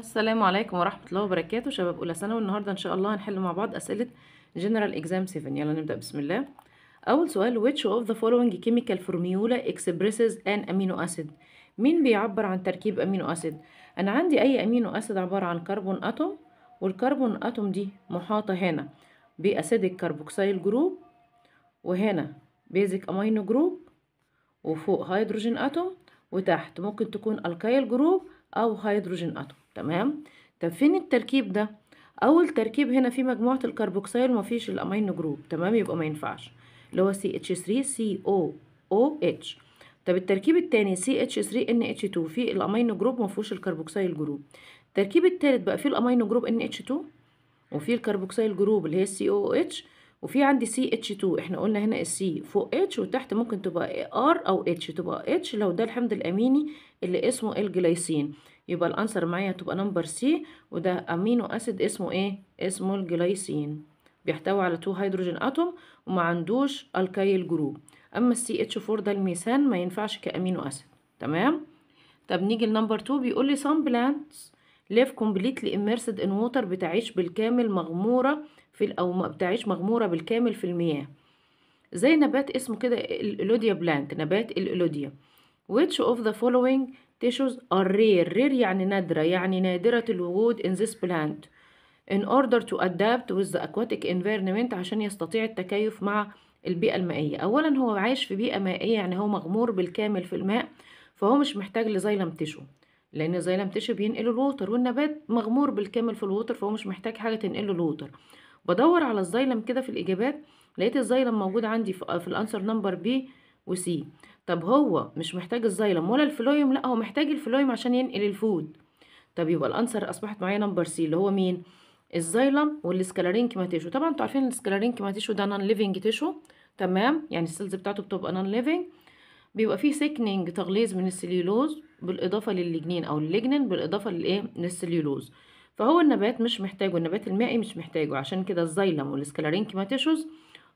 السلام عليكم ورحمة الله وبركاته شباب أولى ثانوي النهاردة إن شاء الله هنحل مع بعض أسئلة جنرال إكزام 7 يلا نبدأ بسم الله أول سؤال which of the following chemical formula expresses an amino acid مين بيعبر عن تركيب أمينو أسيد أنا عندي أي أمينو أسيد عبارة عن كربون أتوم والكربون أتوم دي محاطة هنا بأسيدك كربوكسيل جروب وهنا بيزك أمينو جروب وفوق هيدروجين أتوم وتحت ممكن تكون الكايل جروب أو هيدروجين أتوم تمام طب فين التركيب ده أول تركيب هنا في مجموعة الكربوكسيل ومفيش الأمين جروب تمام يبقى ما ينفعش اللي هو CH3COOH طب التركيب التاني CH3NH2 فيه الأمينو جروب مفهوش الكربوكسيل جروب التركيب التالت بقى فيه الأمينو جروب NH2 وفيه الكربوكسيل جروب اللي هي COOH وفي عندي سي اتش 2 احنا قلنا هنا السي فوق اتش وتحت ممكن تبقى ار او اتش تبقى اتش لو ده الحمض الاميني اللي اسمه الجلايسين يبقى الانسر معايا تبقى نمبر سي وده امينو اسيد اسمه ايه اسمه الجلايسين بيحتوي على 2 هيدروجين اتوم وما عندوش الكايل جروب اما السي اتش 4 ده الميثان ما ينفعش كامينو اسيد تمام طب نيجي لنمبر 2 بيقول لي سام بلانتس ليف كومبليتلي اميرسد ان ووتر بتعيش بالكامل مغموره في او ما بتعيش مغموره بالكامل في المياه زي نبات اسمه كده الالوديا بلانت نبات الالوديا which of the following tissues are rare rare يعني نادرة يعني نادرة الوجود in this plant in order to adapt with the aquatic environment عشان يستطيع التكيف مع البيئة المائية أولا هو عايش في بيئة مائية يعني هو مغمور بالكامل في الماء فهو مش محتاج لزيلم تيشو لأن زيلم تيشو بينقل الوتر والنبات مغمور بالكامل في الوتر فهو مش محتاج حاجة تنقله الوتر بدور على الزايلم كده في الاجابات لقيت الزايلم موجود عندي في, الانسر نمبر بي وسي طب هو مش محتاج الزايلم ولا الفلويوم لا هو محتاج الفلويوم عشان ينقل الفود طب يبقى الانسر اصبحت معايا نمبر سي اللي هو مين الزايلم والسكالارينكيما تيشو طبعا انتوا عارفين السكالارينكيما تيشو ده نون ليفنج تيشو تمام يعني السيلز بتاعته بتبقى نون ليفنج بيبقى فيه سيكنينج تغليظ من السليولوز بالاضافه للجنين او الليجنين بالاضافه للايه للسليولوز فهو النبات مش محتاجه النبات المائي مش محتاجه عشان كده الزيلم والسكالارينكيماتيشوز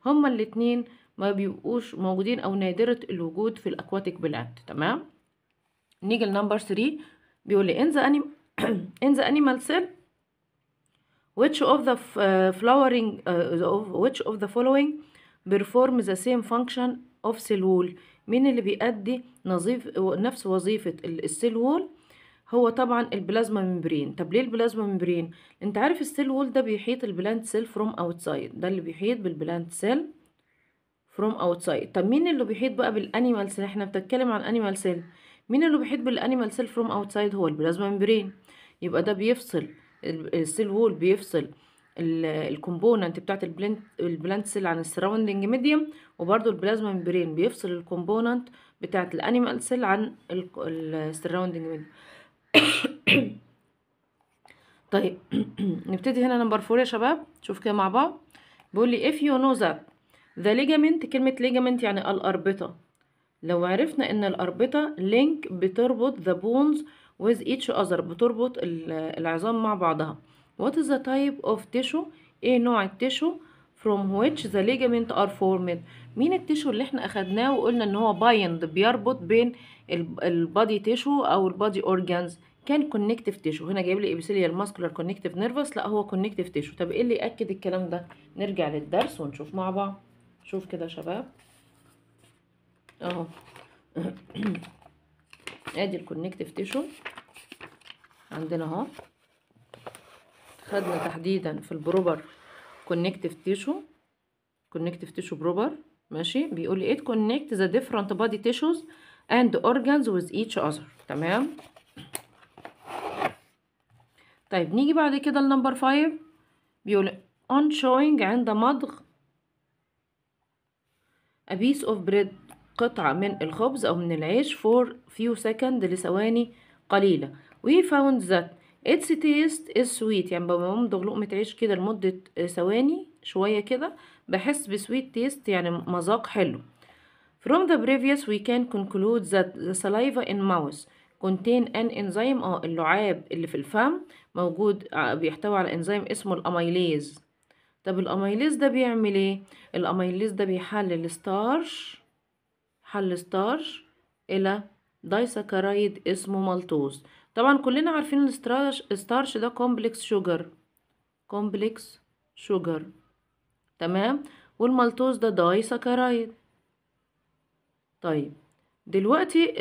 هما الاتنين ما بيبقوش موجودين او نادرة الوجود في الاكواتيك بلانت تمام نيجي لنمبر 3 بيقول لي in the, anim in the animal cell which of the آه، flowering uh, which of the following perform the same function of cell wall مين اللي بيأدي نظيف نفس وظيفة السيل وول هو طبعا البلازما ممبرين طب ليه البلازما ممبرين انت عارف السيل وول ده بيحيط البلانت سيل فروم اوتسايد ده اللي بيحيط بالبلانت سيل فروم اوتسايد طب مين اللي بيحيط بقى بالانيمال سيل احنا بنتكلم عن انيمال سيل مين اللي بيحيط بالانيمال سيل فروم اوتسايد هو البلازما ممبرين يبقى ده بيفصل السيل وول بيفصل الكومبوننت بتاعت البلانت سيل عن السراوندنج ميديم وبرده البلازما ممبرين بيفصل الكومبوننت بتاعت الانيمال سيل عن السراوندنج ميديم طيب نبتدي هنا نمبر فور يا شباب شوف كده مع بعض بيقول لي if you know that the ligament كلمة ligament يعني الأربطة لو عرفنا ان الأربطة link بتربط the bones with each other بتربط العظام مع بعضها what is the type of tissue ايه نوع التيشو from which the ligament are formed مين التيشو اللي احنا اخدناه وقلنا ان هو بايند بيربط بين البادي تيشو او البادي اورجانز كان كونكتيف تيشو هنا جايب لي ابيثيليال ماسكولار كونكتيف نيرفس لا هو كونكتيف تيشو طب ايه اللي ياكد الكلام ده نرجع للدرس ونشوف مع بعض شوف كده يا شباب اهو ادي الكونكتيف تيشو عندنا اهو خدنا تحديدا في البروبر كونكتيف تيشو كونكتيف تيشو بروبر ماشي بيقول لي ايه كونكت ذا ديفرنت بادي تيشوز and organs with each other تمام طيب نيجي بعد كده لنمبر 5 بيقول on showing عند مضغ a piece of bread قطعة من الخبز أو من العيش for few seconds لثواني قليلة we found that its taste is sweet يعني بمضغ لقمة عيش كده لمدة ثواني شوية كده بحس بسويت تيست يعني مذاق حلو From the previous we can conclude that the saliva in mouth contain an enzyme اه اللعاب اللي في الفم موجود آه، بيحتوي على انزيم اسمه الاميليز طب الاميليز ده بيعمل ايه الاميليز ده بيحلل الستارش حل الستارش الى دايسكرايد اسمه مالتوز طبعا كلنا عارفين الستارش ده كومبلكس شوجر كومبلكس شوجر تمام والمالتوز ده دايسكرايد طيب دلوقتي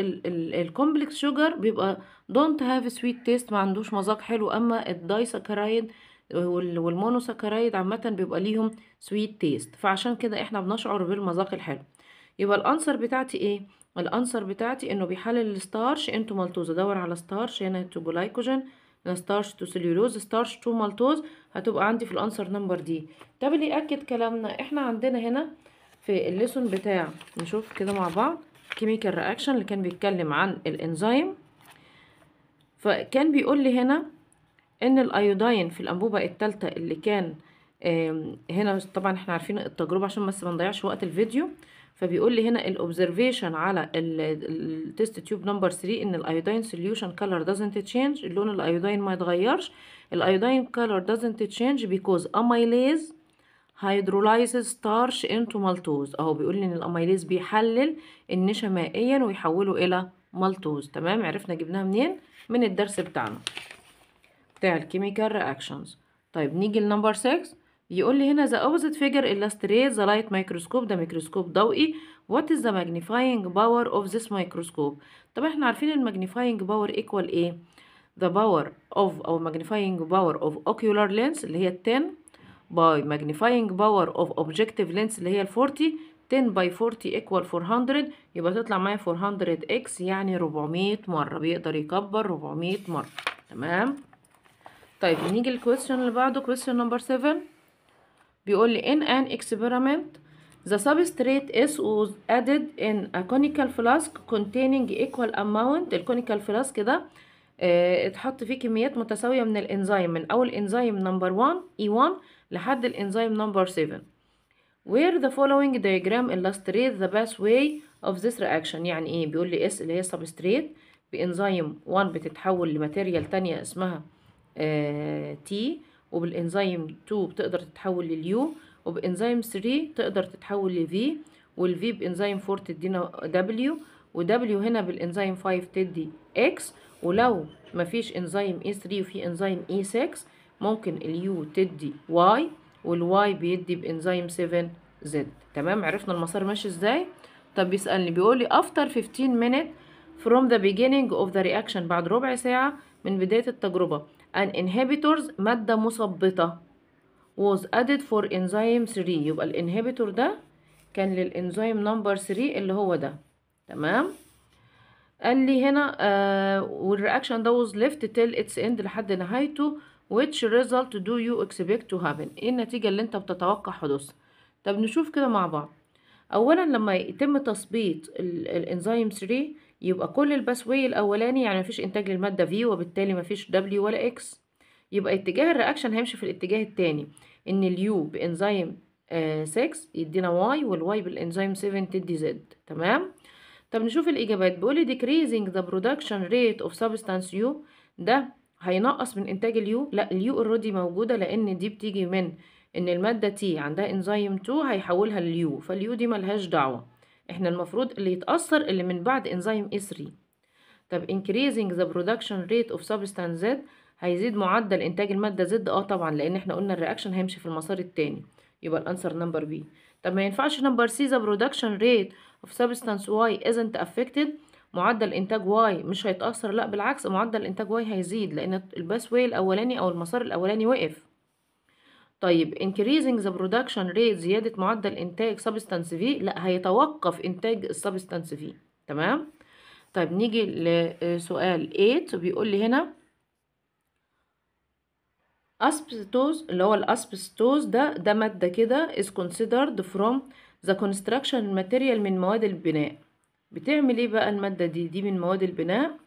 الكومبلكس شوجر بيبقى don't have sweet taste ما عندوش مذاق حلو اما الدايسكرايد والمونوسكرايد عامه بيبقى ليهم سويت تيست فعشان كده احنا بنشعر بالمذاق الحلو يبقى الانسر بتاعتي ايه الانسر بتاعتي انه بيحلل الستارش انتو مالتوز ادور على ستارش هنا تو جلايكوجين ستارش تو سيلولوز ستارش تو مالتوز هتبقى عندي في الانسر نمبر دي طب اللي ياكد كلامنا احنا عندنا هنا في الليسون بتاع نشوف كده مع بعض كيميكال رياكشن اللي كان بيتكلم عن الانزيم فكان بيقول لي هنا ان الايودين في الانبوبه الثالثه اللي كان هنا طبعا احنا عارفين التجربه عشان بس ما نضيعش وقت الفيديو فبيقول لي هنا الاوبزرفيشن على التست تيوب نمبر 3 ان الايودين سوليوشن كلر دازنت تشينج اللون الايودين ما يتغيرش الايودين كلر دازنت تشينج بيكوز اميليز هيدرولايز ستارش انتو مالتوز اهو بيقول لي ان الاميليز بيحلل النشا مائيا ويحوله الى مالتوز تمام عرفنا جبناها منين من الدرس بتاعنا بتاع الكيميكال رياكشنز طيب نيجي لنمبر 6 بيقول لي هنا the opposite figure illustrates the light microscope ده ميكروسكوب ضوئي what is the magnifying power of this microscope طب احنا عارفين الماجنيفاينج باور ايكوال ايه the power of او magnifying power of ocular lens اللي هي 10 by magnifying power of objective lens اللي هي ال 40 10 by 40 equal 400 يبقى تطلع معايا 400 x يعني 400 مرة بيقدر يكبر 400 مرة تمام طيب نيجي للكويستشن اللي بعده كويستشن نمبر 7 بيقول لي in an experiment The substrate S was added in a conical flask containing equal amount الكونيكال فلاسك ده آه، اتحط فيه كميات متساوية من الانزيم من اول انزيم نمبر 1 E1 لحد الانزيم نمبر 7 where the following diagram illustrates the pathway of this reaction يعني ايه بيقول لي اس اللي هي substrate بانزيم 1 بتتحول لماتيريال تانية اسمها تي آه، وبالانزيم 2 بتقدر تتحول لليو وبانزيم 3 تقدر تتحول لفي والفي بانزيم 4 تدينا دبليو ودبليو هنا بالانزيم 5 تدي اكس ولو مفيش انزيم اي 3 وفي انزيم اي 6 ممكن اليو تدي واي والواي بيدي بانزيم 7 زد تمام عرفنا المسار ماشي ازاي طب بيسالني بيقول لي after 15 مينيت from the beginning of the reaction بعد ربع ساعه من بدايه التجربه an inhibitors ماده مثبطه was added for enzyme 3 يبقى الانهبيتور ده كان للانزيم نمبر 3 اللي هو ده تمام قال لي هنا آه والرياكشن ده was left till its end لحد نهايته which result do you expect to happen ايه النتيجة اللي انت بتتوقع حدوثها طب نشوف كده مع بعض اولا لما يتم تثبيط الانزيم 3 يبقى كل الباسوي الاولاني يعني مفيش انتاج للمادة V وبالتالي مفيش W ولا X يبقى اتجاه الرياكشن هيمشي في الاتجاه التاني ان اليو بانزيم 6 آه، يدينا واي والواي بالانزيم 7 تدي زد تمام طب نشوف الاجابات بيقول decreasing the production rate of substance U ده هينقص من انتاج اليو لا اليو اوريدي موجوده لان دي بتيجي من ان الماده تي عندها انزيم 2 هيحولها لليو فاليو دي ملهاش دعوه احنا المفروض اللي يتاثر اللي من بعد انزيم اي 3 طب increasing the production rate of substance Z هيزيد معدل انتاج الماده زد اه طبعا لان احنا قلنا الرياكشن هيمشي في المسار التاني يبقى الانسر نمبر بي طب ما ينفعش نمبر سي the production rate of substance Y isn't affected معدل انتاج واي مش هيتاثر لا بالعكس معدل الانتاج واي هيزيد لان الباس واي الاولاني او المسار الاولاني وقف طيب increasing the production rate زيادة معدل إنتاج substance V لا هيتوقف إنتاج substance V تمام طيب نيجي لسؤال 8 بيقول لي هنا asbestos اللي هو الاسبستوز ده ده مادة كده is considered from the construction material من مواد البناء بتعمل ايه بقى المادة دي دي من مواد البناء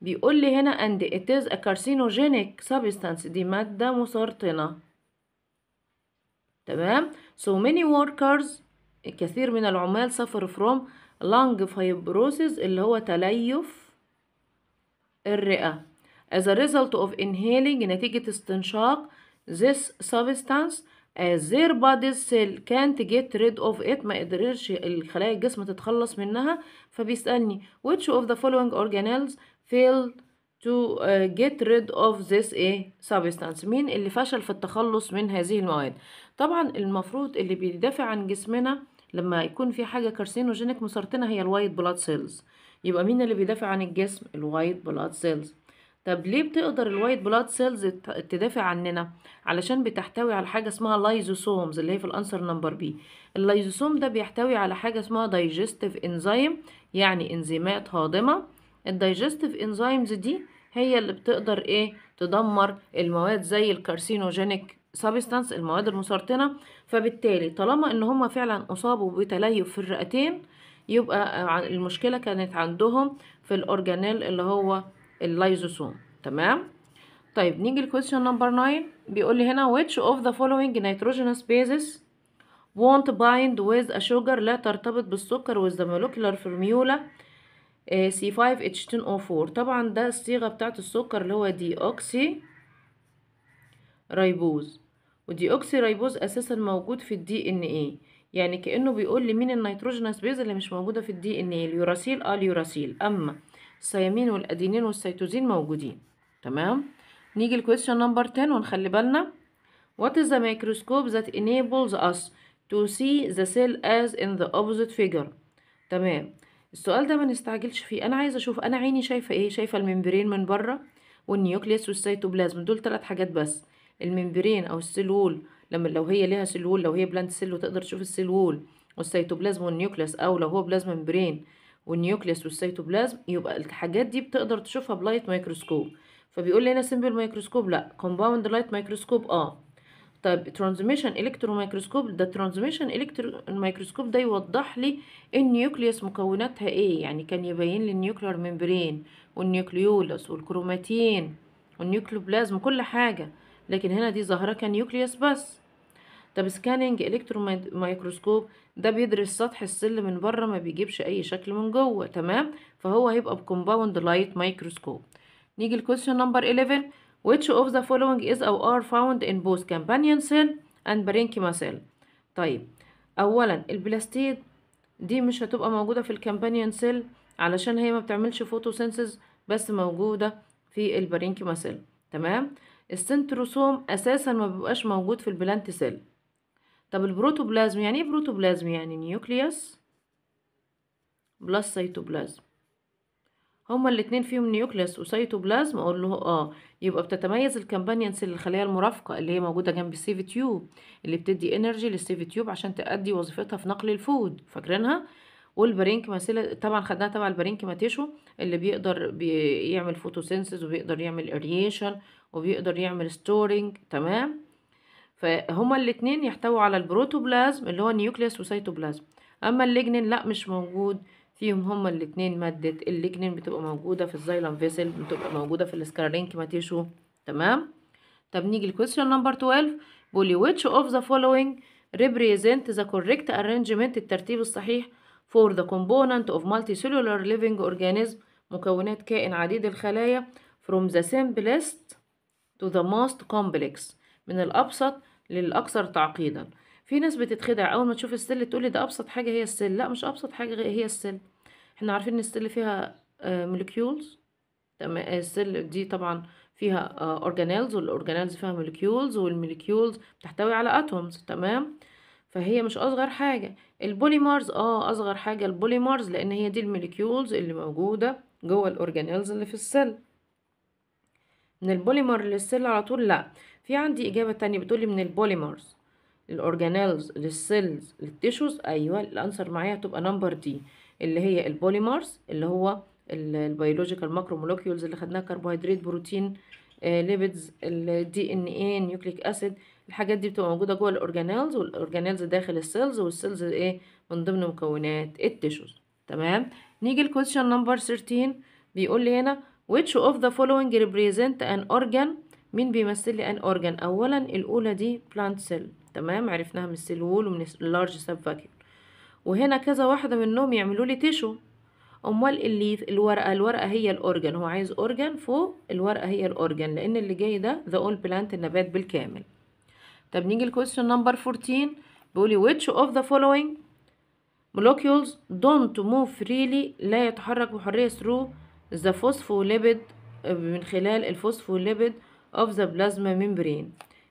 بيقول لي هنا and it is a carcinogenic substance دي مادة مسرطنة تمام so many workers كثير من العمال suffer from lung fibrosis اللي هو تليف الرئة as a result of inhaling نتيجة استنشاق this substance their bodies cell can't get rid of it ما قدرش الخلايا الجسم تتخلص منها فبيسألني which of the following organelles fail to آه، get rid of this a substance مين اللي فشل في التخلص من هذه المواد طبعا المفروض اللي بيدافع عن جسمنا لما يكون في حاجة كارسينوجينيك مسرطنة هي الوايت بلاد سيلز يبقى مين اللي بيدافع عن الجسم الوايت بلاد سيلز طب ليه بتقدر الوايت بلاد سيلز تدافع عننا علشان بتحتوي على حاجه اسمها لايزوسومز اللي هي في الانسر نمبر بي اللايزوسوم ده بيحتوي على حاجه اسمها دايجستيف انزيم يعني انزيمات هاضمه الدايجستيف انزيمز دي هي اللي بتقدر ايه تدمر المواد زي الكارسينوجينيك سابستانس المواد المسرطنه فبالتالي طالما ان هم فعلا اصابوا بتليف في الرئتين يبقى آه، المشكله كانت عندهم في الاورجانيل اللي هو اللايزوسوم تمام طيب نيجي لكويشن نمبر 9 بيقول لي هنا which of the following nitrogenous bases won't bind with a sugar لا ترتبط بالسكر with the molecular formula eh, C5H10O4 طبعا ده الصيغة بتاعت السكر اللي هو دي أوكسي رايبوز ودي أوكسي رايبوز أساسا موجود في الدي إن إيه يعني كأنه بيقول لي مين النيتروجينس بيز اللي مش موجودة في الدي إن إيه اليوراسيل آه اليوراسيل أما السيامين والادينين والسيتوزين موجودين تمام نيجي لكويستشن نمبر 10 ونخلي بالنا What is the microscope that enables us to see the cell as in the opposite figure تمام السؤال ده ما نستعجلش فيه انا عايزه اشوف انا عيني شايفه ايه شايفه الممبرين من بره والنيوكليوس والسيتوبلازم دول ثلاث حاجات بس الممبرين او السلول لما لو هي ليها سلول لو هي بلانت سيل وتقدر تشوف السلول والسيتوبلازم والنيوكليوس او لو هو بلازما ممبرين والنيوكليس والسيتوبلازم يبقى الحاجات دي بتقدر تشوفها بلايت مايكروسكوب فبيقول لي هنا سمبل مايكروسكوب لا كومباوند لايت مايكروسكوب اه طيب ترانزميشن الكترو مايكروسكوب ده ترانزميشن الكترو مايكروسكوب ده يوضح لي النيوكليوس مكوناتها ايه يعني كان يبين لي النيوكليار ميمبرين والنيوكليولس والكروماتين والنيوكليوبلازم كل حاجه لكن هنا دي ظاهره كان نيوكليس بس طب سكاننج الكترو مايكروسكوب ده بيدرس سطح السل من بره ما بيجيبش اي شكل من جوه تمام فهو هيبقى بكومباوند لايت مايكروسكوب نيجي لكويشن نمبر 11 which of the following is or are found in both companion cell and parenchyma cell طيب اولا البلاستيد دي مش هتبقى موجوده في الكامبانيون سيل علشان هي ما بتعملش فوتوسينثيز بس موجوده في البارينكيما سيل تمام السنتروسوم اساسا ما بيبقاش موجود في البلانت سيل طب البروتوبلازم يعني ايه بروتوبلازم يعني نيوكليوس بلس سيتوبلازم هما الاتنين فيهم نيوكليوس وسيتوبلازم اقول له اه يبقى بتتميز الكمبانيان سيل الخليه المرافقه اللي هي موجوده جنب السيفي تيوب اللي بتدي انرجي للسيفي تيوب عشان تأدي وظيفتها في نقل الفود فاكرينها والبرينكماسيلا طبعا خدناها تبع تيشو اللي بيقدر بيعمل فوتوسينسز وبيقدر يعمل اريشن وبيقدر يعمل ستورنج تمام فهما الاتنين يحتووا على البروتوبلازم اللي هو النيوكليس وسيتوبلازم اما الليجنين لا مش موجود فيهم هما الاتنين مادة الليجنين بتبقى موجودة في الزيلم فيسل بتبقى موجودة في السكارلينكيما تيشو تمام طب نيجي لكويستشن نمبر 12 بولي which of the following represent the correct arrangement الترتيب الصحيح for the component of multicellular living organism مكونات كائن عديد الخلايا from the simplest to the most complex من الأبسط للأكثر تعقيدا في ناس بتتخدع أول ما تشوف السل تقول لي ده أبسط حاجة هي السل لا مش أبسط حاجة هي السل احنا عارفين إن السل فيها آه، مولكيولز السل دي طبعا فيها اورجانيلز آه، والاورجانيلز فيها مولكيولز والمولكيولز بتحتوي على اتومز تمام فهي مش اصغر حاجه البوليمرز اه اصغر حاجه البوليمرز لان هي دي المولكيولز اللي موجوده جوه الاورجانيلز اللي في السل من البوليمر للسل على طول لا في عندي إجابة تانية بتقولي من البوليمرز الأورجانيلز للسيلز للتيشوز أيوة الأنسر معايا هتبقى نمبر دي اللي هي البوليمرز اللي هو البيولوجيكال ماكرو مولكيولز اللي خدناها كربوهيدرات بروتين ليبيدز الدي ان اي نيوكليك اسيد الحاجات دي بتبقى موجوده جوه الاورجانيلز والاورجانيلز داخل السيلز والسيلز ايه من ضمن مكونات التيشوز تمام نيجي الكويشن نمبر 13 بيقول لي هنا which of the following represent an organ مين بيمثل لي ان اورجان اولا الاولى دي بلانت سيل تمام عرفناها من السيل وول ومن اللارج سب فاكيول وهنا كذا واحده منهم يعملوا لي تيشو امال الليف الورقه الورقه هي الاورجان هو عايز اورجان فوق الورقه هي الاورجان لان اللي جاي ده ذا اول بلانت النبات بالكامل طب نيجي لكويستشن نمبر 14 بيقول لي which of the following molecules don't move freely لا يتحرك بحريه through the phospholipid آه، من خلال الفوسفوليبيد of the plasma membrane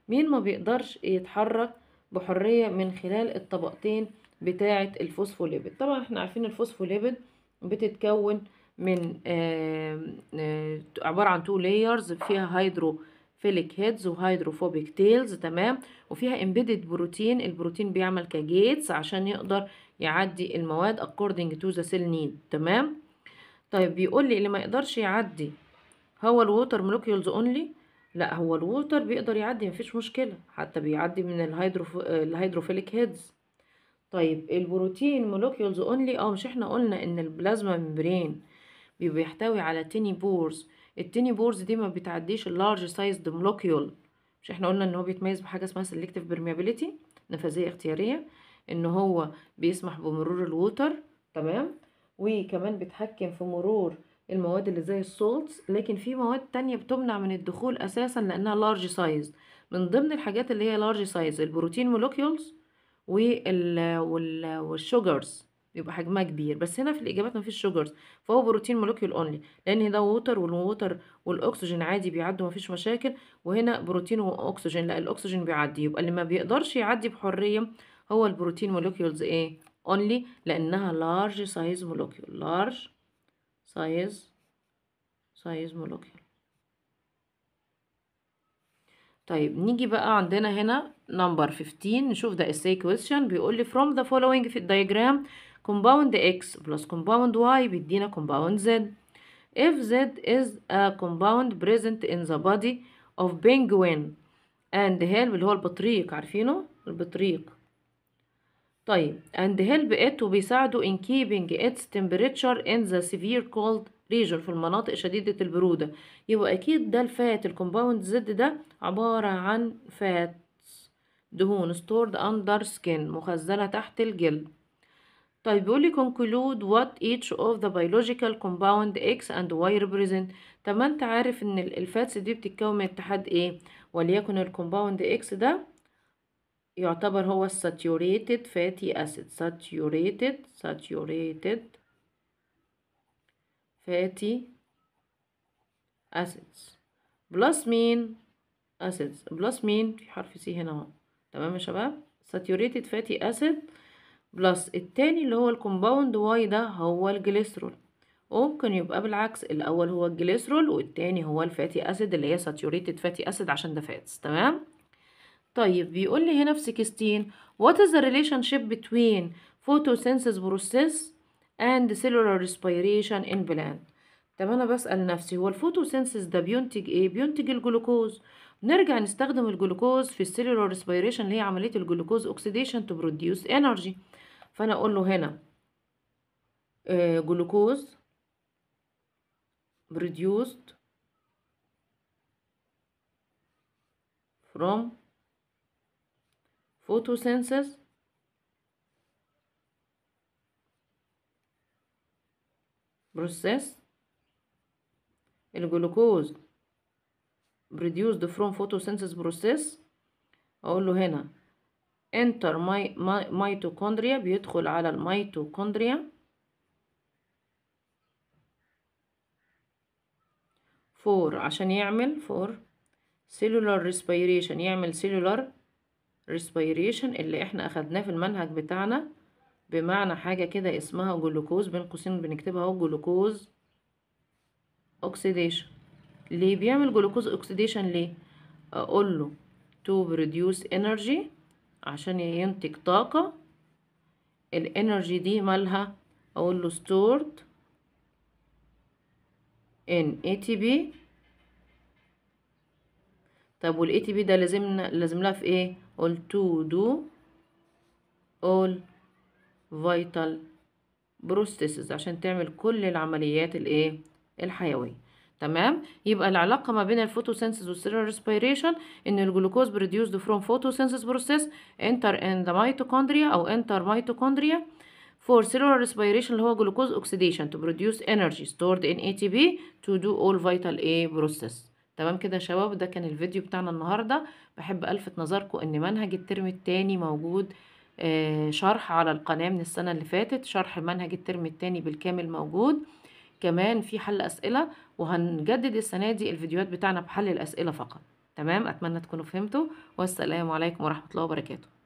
مين ما بيقدرش يتحرك بحرية من خلال الطبقتين بتاعة الفوسفوليبيد طبعا احنا عارفين الفوسفوليبيد بتتكون من عبارة عن تو layers فيها هيدرو فيليك هيدز وهيدروفوبيك تيلز تمام وفيها امبيدد بروتين البروتين بيعمل كجيتس عشان يقدر يعدي المواد اكوردنج تو ذا سيل نيد تمام طيب بيقول لي اللي ما يقدرش يعدي هو الووتر مولكيولز اونلي لا هو الووتر بيقدر يعدي مفيش مشكلة حتى بيعدي من الهيدروف... الهيدروفيليك هيدز طيب البروتين مولوكيولز اونلي اه مش احنا قلنا ان البلازما ميمبرين بيحتوي على تيني بورز التيني بورز دي ما بتعديش اللارج سايزد مولوكيول مش احنا قلنا ان هو بيتميز بحاجه اسمها سيلكتيف بيرميابيليتي نفاذيه اختياريه ان هو بيسمح بمرور الووتر تمام وكمان بيتحكم في مرور المواد اللي زي السولتس لكن في مواد تانية بتمنع من الدخول اساسا لانها لارج سايز من ضمن الحاجات اللي هي لارج سايز البروتين مولوكيولز وال... وال... والشوجرز يبقى حجمها كبير بس هنا في الاجابات مفيش شوجرز فهو بروتين مولوكيول اونلي لان ده ووتر والووتر والاكسجين عادي بيعدوا مفيش مشاكل وهنا بروتين واكسجين لا الاكسجين بيعدي يبقى اللي ما بيقدرش يعدي بحريه هو البروتين مولوكيولز ايه اونلي لانها لارج سايز مولوكيول لارج سايز سايز مولوكيول طيب نيجي بقى عندنا هنا نمبر 15 نشوف ده essay question بيقول لي from the following في الدايجرام compound x plus compound y بيدينا compound z if z is a compound present in the body of penguin and هيل اللي هو البطريق عارفينه البطريق طيب and help it وبيساعدوا in keeping its temperature in the severe cold region في المناطق شديدة البرودة يبقى أكيد ده الفات الكومباوند زد ده عبارة عن فات دهون stored under skin مخزنة تحت الجلد طيب بيقول لي conclude what each of the biological compound X and Y represent طب ما انت عارف ان الفاتس دي بتتكون من اتحاد ايه وليكن الكومباوند X ده يعتبر هو الساتيوريتد فاتي أسيد ساتيوريتد ساتيوريتد فاتي أسيدز بلس مين أسيدز بلس مين في حرف سي هنا اهو تمام يا شباب ساتيوريتد فاتي أسيد بلس التاني اللي هو الكومباوند واي ده هو الجليسرول وممكن يبقى بالعكس الاول هو الجليسرول والتاني هو الفاتي اسيد اللي هي ساتيوريتد فاتي اسيد عشان ده فاتس تمام طيب بيقول لي هنا في 16 what is the relationship between photosynthesis process and cellular respiration in plant طب انا بسأل نفسي هو الفوتوسينثيس ده بينتج ايه بينتج الجلوكوز نرجع نستخدم الجلوكوز في السيلولار ريسبيريشن اللي هي عمليه الجلوكوز اوكسيديشن تو بروديوس انرجي فانا اقول له هنا آه، جلوكوز produced فروم photosynthesis process الجلوكوز produced from photosynthesis process اقول له هنا enter my, my, mitochondria بيدخل على الميتوكوندريا فور عشان يعمل فور cellular respiration يعمل cellular respiration اللي احنا اخدناه في المنهج بتاعنا بمعنى حاجة كده اسمها جلوكوز بين قوسين بنكتبها اهو جلوكوز oxidation ليه بيعمل جلوكوز oxidation ليه اقول له to produce energy عشان ينتج طاقة الانرجي دي مالها اقول له stored in ATP طب والاي تي بي ده لازمنا لازم لها في ايه all to do all vital processes عشان تعمل كل العمليات الايه الحيويه تمام يبقى العلاقه ما بين الفوتوسينثيس والسيلولار ريسبيريشن ان الجلوكوز بروديوسد فروم فوتوسينثيس بروسيس انتر ان ذا ميتوكوندريا او انتر ميتوكوندريا for cellular respiration اللي هو جلوكوز oxidation to produce energy stored in ATP to do all vital A process تمام كده يا شباب ده كان الفيديو بتاعنا النهاردة بحب ألفت نظركم أن منهج الترم التاني موجود آه، شرح على القناة من السنة اللي فاتت شرح منهج الترم التاني بالكامل موجود كمان في حل أسئلة وهنجدد السنة دي الفيديوهات بتاعنا بحل الأسئلة فقط تمام أتمنى تكونوا فهمتوا والسلام عليكم ورحمة الله وبركاته